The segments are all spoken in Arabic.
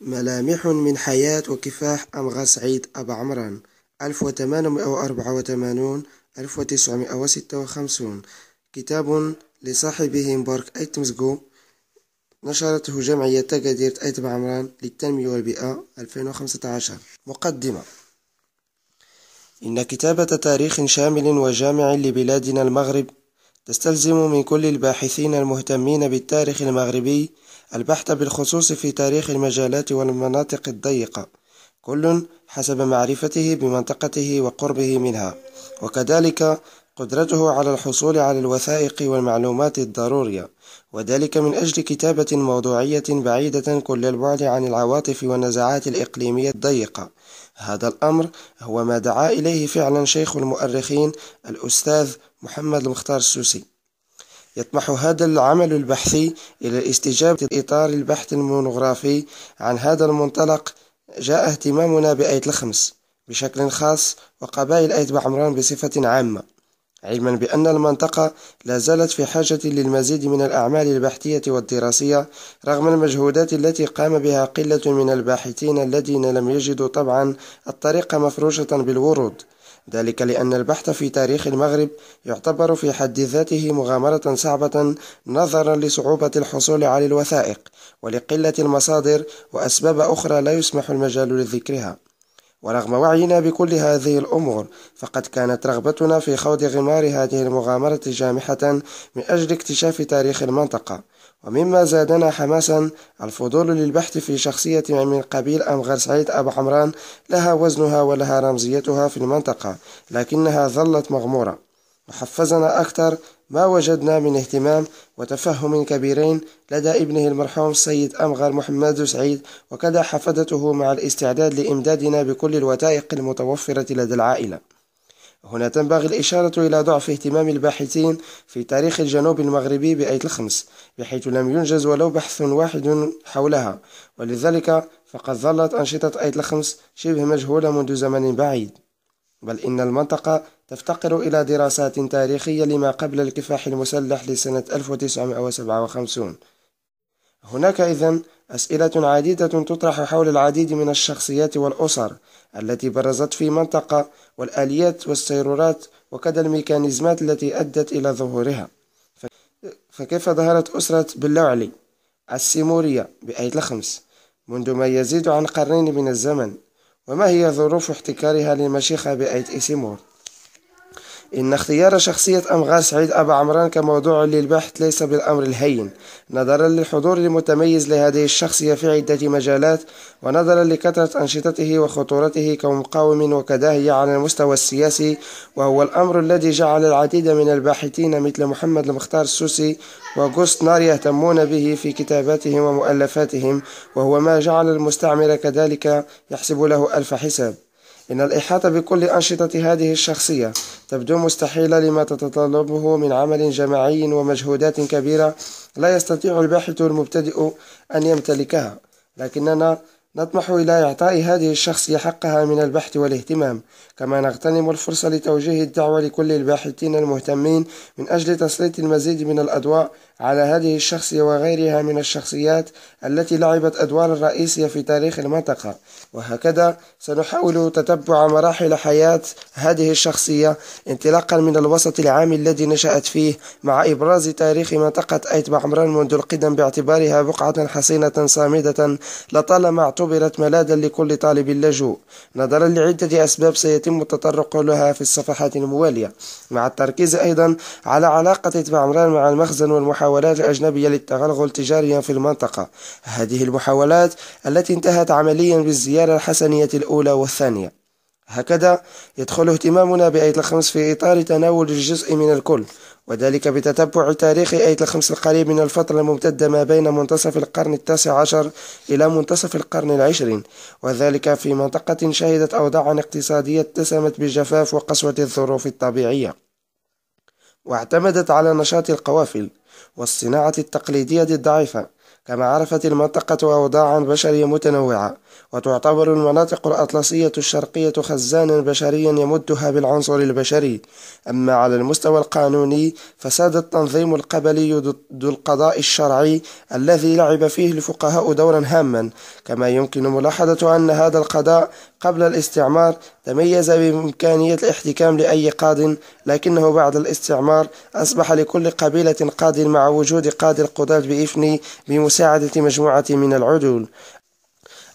ملامح من حياة وكفاح أمغى سعيد أبا عمران 1884 1956 كتاب لصاحبه مبارك أيتمزجو نشرته جمعية تقدير أيتم عمران للتنمية والبيئة 2015 مقدمة إن كتابة تاريخ شامل وجامع لبلادنا المغرب تستلزم من كل الباحثين المهتمين بالتاريخ المغربي البحث بالخصوص في تاريخ المجالات والمناطق الضيقة كل حسب معرفته بمنطقته وقربه منها وكذلك قدرته على الحصول على الوثائق والمعلومات الضرورية وذلك من أجل كتابة موضوعية بعيدة كل البعد عن العواطف والنزعات الإقليمية الضيقة هذا الأمر هو ما دعا إليه فعلا شيخ المؤرخين الأستاذ محمد المختار السوسي يطمح هذا العمل البحثي إلى استجابة إطار البحث المونوغرافي عن هذا المنطلق جاء اهتمامنا بآية الخمس بشكل خاص وقبائل آية بعمران بصفة عامة علما بأن المنطقة لا زالت في حاجة للمزيد من الأعمال البحثية والدراسية رغم المجهودات التي قام بها قلة من الباحثين الذين لم يجدوا طبعا الطريق مفروشة بالورود ذلك لأن البحث في تاريخ المغرب يعتبر في حد ذاته مغامرة صعبة نظرا لصعوبة الحصول على الوثائق ولقلة المصادر وأسباب أخرى لا يسمح المجال لذكرها ورغم وعينا بكل هذه الأمور فقد كانت رغبتنا في خوض غمار هذه المغامرة جامحة من أجل اكتشاف تاريخ المنطقة ومما زادنا حماسا الفضول للبحث في شخصية من قبيل أم غير سعيد أبو عمران لها وزنها ولها رمزيتها في المنطقة لكنها ظلت مغمورة وحفزنا أكثر ما وجدنا من اهتمام وتفهم كبيرين لدى ابنه المرحوم السيد أمغر محمد سعيد وكذا حفظته مع الاستعداد لإمدادنا بكل الوثائق المتوفرة لدى العائلة هنا تنبغي الإشارة إلى ضعف اهتمام الباحثين في تاريخ الجنوب المغربي بأية الخمس بحيث لم ينجز ولو بحث واحد حولها ولذلك فقد ظلت أنشطة أية الخمس شبه مجهولة منذ زمن بعيد بل إن المنطقة تفتقر إلى دراسات تاريخية لما قبل الكفاح المسلح لسنة 1957 هناك إذن أسئلة عديدة تطرح حول العديد من الشخصيات والأسر التي برزت في منطقة والآليات والسيرورات وكذا الميكانيزمات التي أدت إلى ظهورها فكيف ظهرت أسرة باللوعلي السيمورية بأيد الخمس منذ ما يزيد عن قرنين من الزمن وما هي ظروف احتكارها للمشيخة بأيد إيسيمور إن اختيار شخصية أمغاس سعيد أبا عمران كموضوع للبحث ليس بالأمر الهين نظرا للحضور المتميز لهذه الشخصية في عدة مجالات ونظرا لكثرة أنشطته وخطورته كمقاوم وكداهية على المستوى السياسي وهو الأمر الذي جعل العديد من الباحثين مثل محمد المختار السوسي وغوست نار يهتمون به في كتاباتهم ومؤلفاتهم وهو ما جعل المستعمر كذلك يحسب له ألف حساب إن الإحاطة بكل أنشطة هذه الشخصية تبدو مستحيلة لما تتطلبه من عمل جماعي ومجهودات كبيرة لا يستطيع الباحث المبتدئ أن يمتلكها لكننا نطمح إلى إعطاء هذه الشخصية حقها من البحث والاهتمام، كما نغتنم الفرصة لتوجيه الدعوة لكل الباحثين المهتمين من أجل تسليط المزيد من الأضواء على هذه الشخصية وغيرها من الشخصيات التي لعبت أدوارا رئيسية في تاريخ المنطقة، وهكذا سنحاول تتبع مراحل حياة هذه الشخصية انطلاقا من الوسط العام الذي نشأت فيه مع إبراز تاريخ منطقة أيت بعمران منذ القدم باعتبارها بقعة حصينة صامدة لطالما اعتبرت ملاذا لكل طالب لجوء نظرا لعدة أسباب سيتم التطرق لها في الصفحات الموالية مع التركيز أيضا على علاقة عمران مع المخزن والمحاولات الأجنبية للتغلغل تجاريا في المنطقة هذه المحاولات التي انتهت عمليا بالزيارة الحسنية الأولى والثانية هكذا يدخل اهتمامنا بأية الخمس في إطار تناول الجزء من الكل وذلك بتتبع تاريخ أيت الخمس القريب من الفترة الممتدة ما بين منتصف القرن التاسع عشر إلى منتصف القرن العشرين وذلك في منطقة شهدت أوضاعا اقتصادية اتسمت بالجفاف وقسوة الظروف الطبيعية واعتمدت على نشاط القوافل والصناعة التقليدية الضعيفة كما عرفت المنطقة أوضاعا بشرية متنوعة وتعتبر المناطق الأطلسية الشرقية خزانا بشريا يمدها بالعنصر البشري أما على المستوى القانوني فساد التنظيم القبلي ضد القضاء الشرعي الذي لعب فيه الفقهاء دورا هاما كما يمكن ملاحظة أن هذا القضاء قبل الاستعمار تميز بإمكانية الاحتكام لأي قاض لكنه بعد الاستعمار أصبح لكل قبيلة قاض مع وجود قاضي القضاة بإفني بمساعدة بمساعدة مجموعة من العدول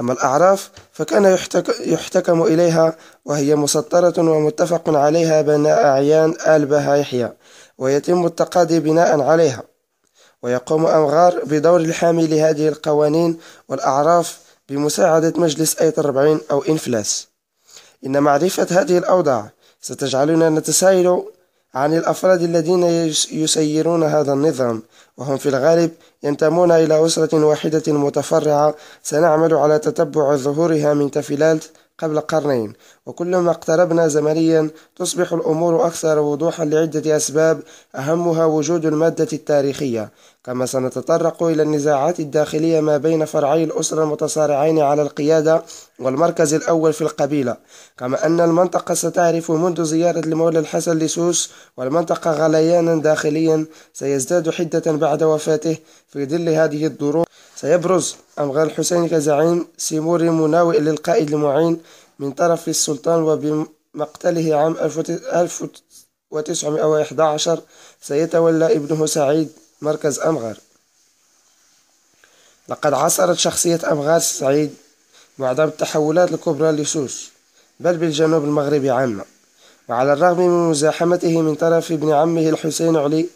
أما الأعراف فكان يحتك يحتكم إليها وهي مسطرة ومتفق عليها بناء أعيان آل بها يحيى ويتم التقاضي بناء عليها ويقوم أمغار بدور الحامي لهذه القوانين والأعراف بمساعدة مجلس أي 40 أو إنفلاس إن معرفة هذه الأوضاع ستجعلنا نتسائل عن الأفراد الذين يسيرون هذا النظام وهم في الغالب ينتمون إلى أسرة واحدة متفرعة سنعمل على تتبع ظهورها من خلال قبل قرنين وكلما اقتربنا زمنيا تصبح الأمور أكثر وضوحا لعدة أسباب أهمها وجود المادة التاريخية كما سنتطرق إلى النزاعات الداخلية ما بين فرعي الأسرة المتصارعين على القيادة والمركز الأول في القبيلة كما أن المنطقة ستعرف منذ زيارة المولى الحسن لسوس والمنطقة غليانا داخليا سيزداد حدة بعد وفاته في ظل هذه الظروف سيبرز أمغار الحسين كزعيم سيموري مناوئ للقائد المعين من طرف السلطان وبمقتله عام 1911 سيتولى ابنه سعيد مركز أمغر لقد عصرت شخصية أمغار سعيد معظم التحولات الكبرى لسوس بل بالجنوب المغربي عامة وعلى الرغم من مزاحمته من طرف ابن عمه الحسين علي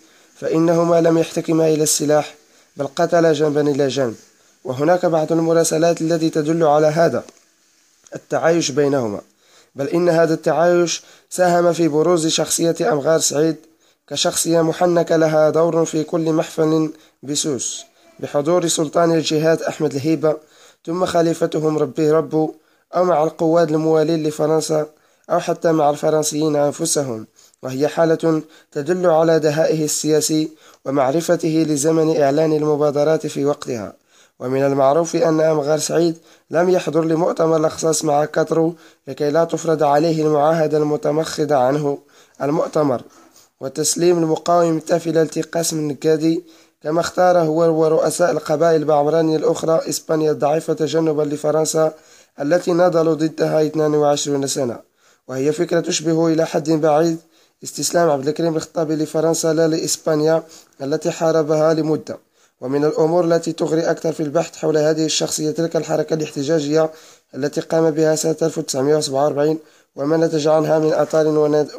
فإنهما لم يحتكما إلى السلاح بل قتلا جنبا إلى جنب وهناك بعض المراسلات التي تدل على هذا التعايش بينهما بل إن هذا التعايش ساهم في بروز شخصية أمغار سعيد كشخصية محنكة لها دور في كل محفل بسوس بحضور سلطان الجهاد أحمد الهيبة ثم خليفتهم ربي ربو أو مع القواد الموالين لفرنسا أو حتى مع الفرنسيين أنفسهم وهي حالة تدل على دهائه السياسي ومعرفته لزمن إعلان المبادرات في وقتها ومن المعروف أن أمغار سعيد لم يحضر لمؤتمر الأخصاص مع كاترو لكي لا تفرض عليه المعاهدة المتمخضة عنه المؤتمر وتسليم المقاومة تفل التقاس من الكادي كما اختار هو ورؤساء القبائل البعمرانية الأخرى إسبانيا الضعيفة تجنبا لفرنسا التي نضلوا ضدها 22 سنة وهي فكرة تشبه إلى حد بعيد استسلام عبد الكريم الخطابي لفرنسا لا لإسبانيا التي حاربها لمدة ومن الأمور التي تغري أكثر في البحث حول هذه الشخصية تلك الحركة الاحتجاجية التي قام بها سنة 1947 وما نتج عنها من آثار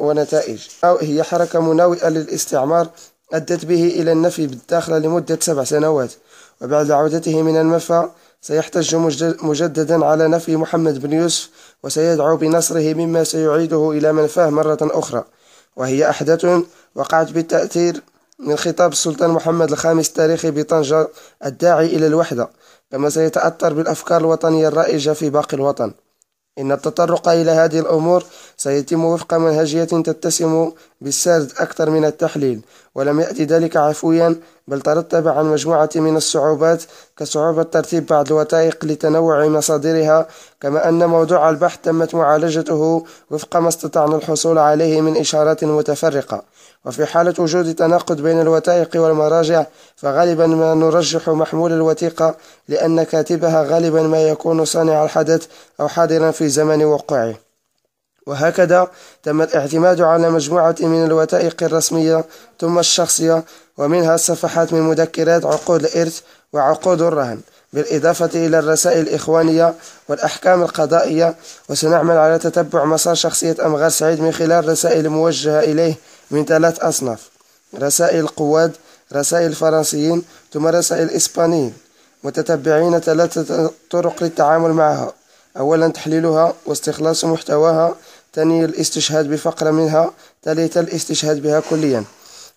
ونتائج أو هي حركة مناوئة للاستعمار أدت به إلى النفي بالداخل لمدة سبع سنوات وبعد عودته من المفى سيحتج مجددا على نفي محمد بن يوسف وسيدعو بنصره مما سيعيده إلى منفاه مرة أخرى وهي أحداث وقعت بالتأثير من خطاب السلطان محمد الخامس التاريخي بطنجة الداعي إلى الوحدة كما سيتأثر بالأفكار الوطنية الرائجة في باقي الوطن إن التطرق إلى هذه الأمور سيتم وفق منهجية تتسم بالسرد أكثر من التحليل ولم يأتي ذلك عفويا بل ترتب عن مجموعة من الصعوبات كصعوبة ترتيب بعض الوثائق لتنوع مصادرها كما أن موضوع البحث تمت معالجته وفق ما استطعنا الحصول عليه من إشارات متفرقة وفي حالة وجود تناقض بين الوثائق والمراجع فغالبا ما نرجح محمول الوثيقة لأن كاتبها غالبا ما يكون صانع الحدث أو حاضرا في زمن وقوعه وهكذا تم الاعتماد على مجموعة من الوثائق الرسمية ثم الشخصية ومنها الصفحات من مذكرات عقود الإرث وعقود الرهن بالإضافة إلى الرسائل الإخوانية والأحكام القضائية وسنعمل على تتبع مسار شخصية أمغار سعيد من خلال رسائل موجهة إليه من ثلاث أصناف رسائل القواد رسائل الفرنسيين ثم رسائل الإسبانيين متتبعين ثلاثة طرق للتعامل معها أولا تحليلها واستخلاص محتواها تني الاستشهاد بفقرة منها ثالثا الاستشهاد بها كليا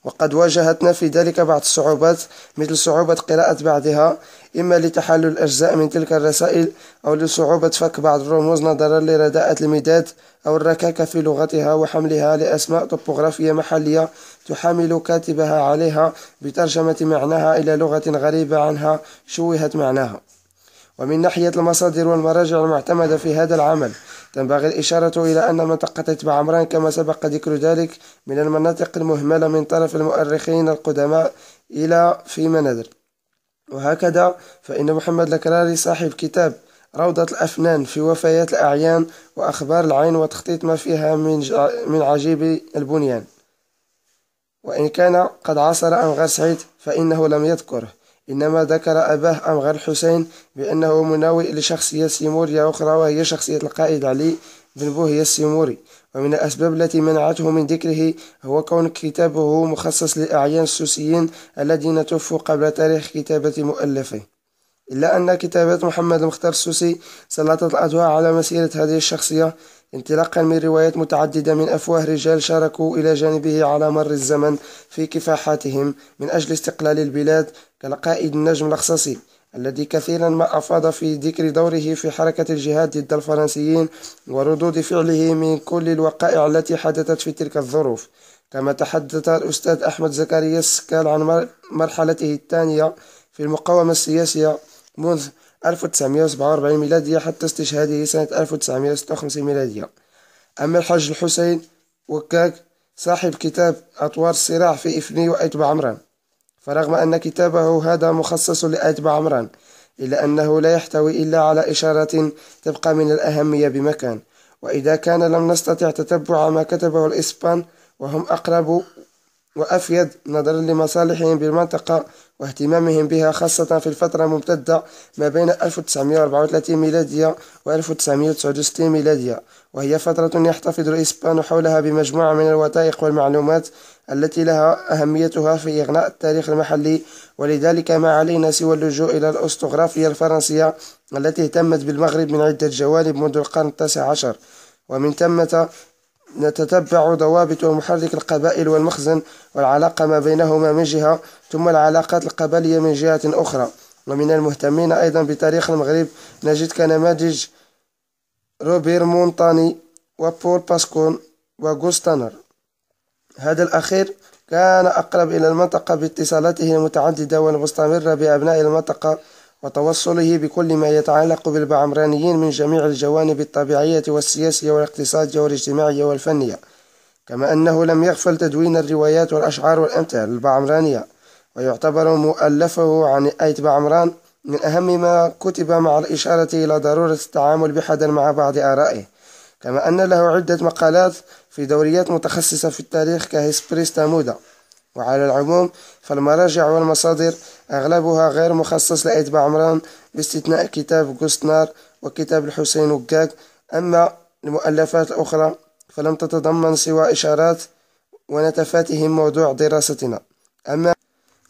وقد واجهتنا في ذلك بعض الصعوبات مثل صعوبة قراءة بعضها إما لتحلل الأجزاء من تلك الرسائل أو لصعوبة فك بعض الرموز نظرا لرداءة المداد أو الركاكة في لغتها وحملها لأسماء طبوغرافية محلية تحامل كاتبها عليها بترجمة معناها إلى لغة غريبة عنها شوهت معناها ومن ناحية المصادر والمراجع المعتمدة في هذا العمل تنبغي الإشارة إلى أن منطقة عمران كما سبق ذكر ذلك من المناطق المهملة من طرف المؤرخين القدماء إلى فيما ندر وهكذا فإن محمد الكراري صاحب كتاب روضة الأفنان في وفيات الأعيان وأخبار العين وتخطيط ما فيها من, من عجيب البنيان وإن كان قد عاصر أنغار سعيد فإنه لم يذكره إنما ذكر أباه أمغر الحسين بأنه مناوئ لشخصية سيمورية أخرى وهي شخصية القائد علي بن بوهية السيموري ومن الأسباب التي منعته من ذكره هو كون كتابه مخصص لأعيان السوسيين الذين توفوا قبل تاريخ كتابة مؤلفه إلا أن كتابات محمد المختار السوسي سلطت الأضواء على مسيرة هذه الشخصية انطلاقا من روايات متعددة من أفواه رجال شاركوا إلى جانبه على مر الزمن في كفاحاتهم من أجل استقلال البلاد كالقائد النجم الأخصصي الذي كثيرا ما أفاض في ذكر دوره في حركة الجهاد ضد الفرنسيين وردود فعله من كل الوقائع التي حدثت في تلك الظروف كما تحدث الأستاذ أحمد زكريا السكال عن مرحلته الثانية في المقاومة السياسية منذ 1947 ميلادية حتى استشهاده سنة 1956 ميلادية أما الحاج الحسين وكاك صاحب كتاب أطوار الصراع في إفني وأتبع عمران فرغم أن كتابه هذا مخصص لأتبع عمران إلا أنه لا يحتوي إلا على إشارة تبقى من الأهمية بمكان وإذا كان لم نستطع تتبع ما كتبه الإسبان وهم أقرب وأفيد نظرا لمصالحهم بالمنطقة واهتمامهم بها خاصة في الفترة الممتدة ما بين 1934 ميلادية و 1969 ميلادية وهي فترة يحتفظ الإسبان حولها بمجموعة من الوثائق والمعلومات التي لها أهميتها في إغناء التاريخ المحلي ولذلك ما علينا سوى اللجوء إلى الأسطوغرافية الفرنسية التي اهتمت بالمغرب من عدة جوانب منذ القرن التاسع عشر ومن ثمة نتتبع ضوابط ومحرك القبائل والمخزن والعلاقة ما بينهما من جهة ثم العلاقات القبلية من جهة أخرى ومن المهتمين أيضا بتاريخ المغرب نجد كنماذج روبير مونتاني وبول باسكون وغوستانر هذا الأخير كان أقرب إلى المنطقة باتصالاته المتعددة والمستمرة بأبناء المنطقة وتوصله بكل ما يتعلق بالبعمرانيين من جميع الجوانب الطبيعية والسياسية والاقتصادية والاجتماعية والفنية كما أنه لم يغفل تدوين الروايات والأشعار والأمثال البعمرانية ويعتبر مؤلفه عن آية بعمران من أهم ما كتب مع الإشارة إلى ضرورة التعامل بحذر مع بعض آرائه كما أن له عدة مقالات في دوريات متخصصة في التاريخ كهيسبريس تامودا وعلى العموم فالمراجع والمصادر أغلبها غير مخصص لأتباع عمران باستثناء كتاب جوستنار وكتاب الحسين وكاك أما المؤلفات الأخرى فلم تتضمن سوى إشارات ونتفاتهم موضوع دراستنا أما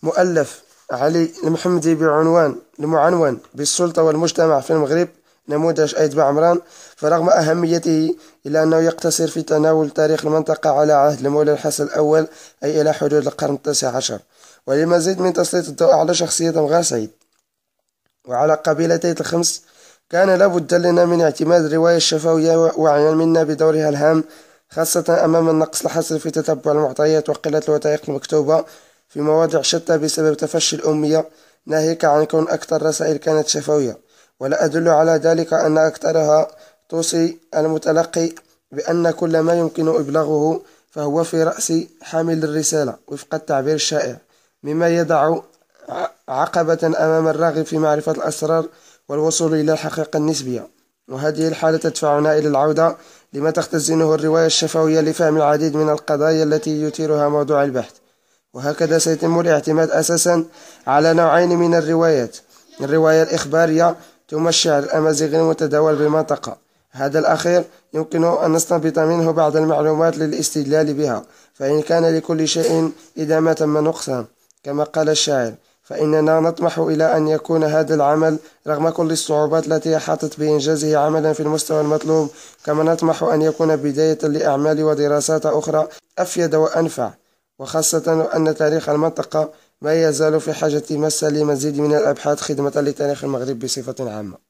مؤلف علي المحمدي بعنوان المعنون بالسلطة والمجتمع في المغرب نموذج أيد عمران فرغم أهميته إلا أنه يقتصر في تناول تاريخ المنطقة على عهد المولى الحسن الأول أي إلى حدود القرن التاسع عشر ولمزيد من تسليط الضوء على شخصية مغار سعيد وعلى قبيلتي الخمس كان لابد لنا من اعتماد الرواية الشفوية وعيا منا بدورها الهام خاصة أمام النقص الحصري في تتبع المعطيات وقلة الوثائق المكتوبة في مواضع شتى بسبب تفشي الأمية ناهيك عن كون أكثر الرسائل كانت شفوية ولا أدل على ذلك أن أكثرها توصي المتلقي بأن كل ما يمكن إبلاغه فهو في رأس حامل الرسالة وفق التعبير الشائع مما يضع عقبة أمام الراغب في معرفة الأسرار والوصول إلى الحقيقة النسبية وهذه الحالة تدفعنا إلى العودة لما تختزنه الرواية الشفوية لفهم العديد من القضايا التي يثيرها موضوع البحث وهكذا سيتم الاعتماد أساسا على نوعين من الروايات الرواية الإخبارية ثم الشعر الأمازيغي المتداول بالمنطقة هذا الأخير يمكن أن نستنبط منه بعض المعلومات للاستدلال بها فإن كان لكل شيء إذا ما تم نقصان كما قال الشاعر فإننا نطمح إلى أن يكون هذا العمل رغم كل الصعوبات التي أحاطت بإنجازه عملا في المستوى المطلوب كما نطمح أن يكون بداية لأعمال ودراسات أخرى أفيد وأنفع وخاصة أن تاريخ المنطقة ما يزال في حاجة ماسة لمزيد من الأبحاث خدمة لتاريخ المغرب بصفة عامة